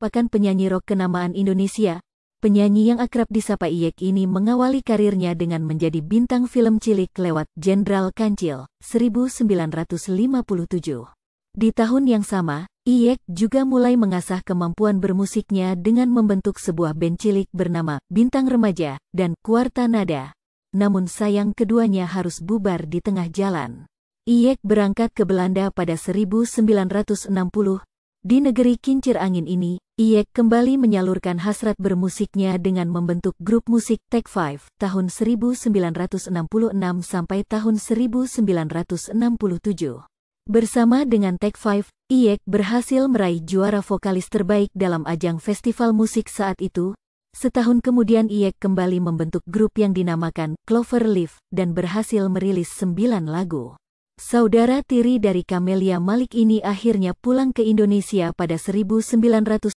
merupakan penyanyi rock kenamaan Indonesia. Penyanyi yang akrab disapa Iyek ini mengawali karirnya dengan menjadi bintang film cilik lewat Jenderal Kancil 1957. Di tahun yang sama, Iyek juga mulai mengasah kemampuan bermusiknya dengan membentuk sebuah band cilik bernama Bintang Remaja dan Kuarta Nada. Namun sayang keduanya harus bubar di tengah jalan. Iyek berangkat ke Belanda pada 1960. Di negeri kincir angin ini, Iyek kembali menyalurkan hasrat bermusiknya dengan membentuk grup musik Tech Five tahun 1966 sampai tahun 1967. Bersama dengan Tech Five, Iyek berhasil meraih juara vokalis terbaik dalam ajang festival musik saat itu. Setahun kemudian Iyek kembali membentuk grup yang dinamakan Clover Leaf dan berhasil merilis sembilan lagu. Saudara tiri dari Kamelia Malik ini akhirnya pulang ke Indonesia pada 1900.